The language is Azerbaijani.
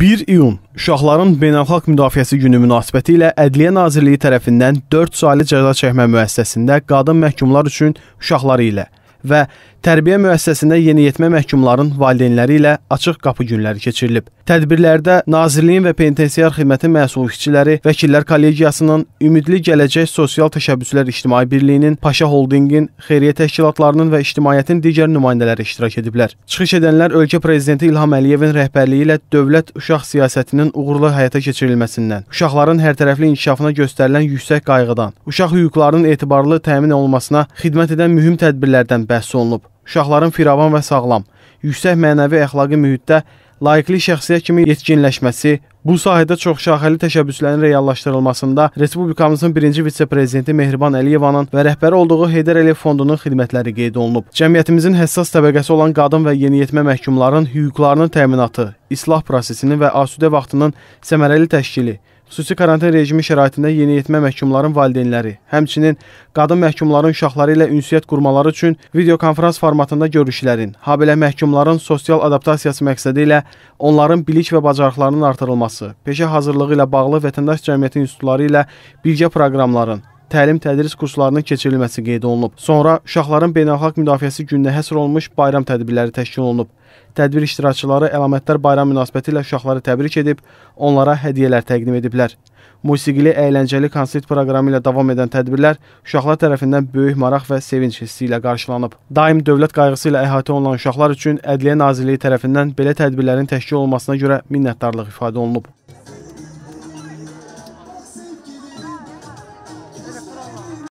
1 iyun Uşaqların Beynəlxalq Müdafiəsi Günü münasibəti ilə Ədliyyə Nazirliyi tərəfindən 4 saylı cəza çəkmə müəssisəsində qadın məhkumlar üçün uşaqları ilə və tərbiyə müəssisəsində yeniyetmə məhkumların valideynləri ilə açıq qapı günləri keçirilib. Tədbirlərdə Nazirliyin və Penitensiar Xidməti məsul işçiləri, Vəkillər Kollegiyasının, Ümidli Gələcək Sosial Təşəbbüslər İctimai Birliyinin, Paşa Holdingin, xeyriyyə təşkilatlarının və ictimaiyyətin digər nümayəndələri iştirak ediblər. Çıxış edənlər ölkə prezidenti İlham Əliyevin rəhbərliyi ilə dövlət uşaq siyasətinin uğurlu həyata keçirilməsindən, uşaqların hərtərəfli inkişafına göstərilən yüksək qayğıdan, uşaq hüquqlarının etibarlı təmin olunmasına xidmət edən mühüm tədbirlərdən bəhs olunub. Uşaqların firavan və sağlam, yüksək mənəvi əxlaqi mühitdə layiqli şəxsiyyət kimi yetkinləşməsi, bu sahədə çoxşaxəli təşəbbüslərin reallaşdırılmasında Respublikamızın birinci vitse-prezidenti Mehriban Əliyevanın və rəhbəri olduğu Heydər Əliyev fondunun xidmətləri qeyd olunub. Cəmiyyətimizin həssas təbəqəsi olan qadın və yeniyetmə məhkumların hüquqlarının təminatı, islah prosesinin və asudə vaxtının səmərəli təşkili, xüsusi karantin rejimi şəraitində yeniyetmə məhkumların valideynləri, həmçinin qadın məhkumların uşaqları ilə ünsiyyət qurmaları üçün videokonfrans formatında görüşlərin, habelə məhkumların sosial adaptasiyası məqsədi ilə onların bilik və bacarıqlarının artırılması, peşə hazırlığı ilə bağlı vətəndaş cəmiyyəti institutları ilə birgə proqramların təlim-tədris kurslarının keçirilməsi qeyd olunub. Sonra uşaqların beynəlxalq müdafiəsi gününə həsr olunmuş bayram tədbirləri təşkil olunub. Tədbir iştirakçıları Əlamətlər Bayram münasibəti ilə uşaqları təbrik edib, onlara hədiyyələr təqdim ediblər. Musiqili əyləncəli konsert proqramı ilə davam edən tədbirlər uşaqlar tərəfindən böyük maraq və sevinc hissi ilə qarşılanıb. Daim dövlət qayğısı ilə əhatə olunan uşaqlar üçün Ədliyyə Nazirliyi tərəfindən belə tədbirlərin təşkil olunmasına görə minnətdarlıq ifadə olunub.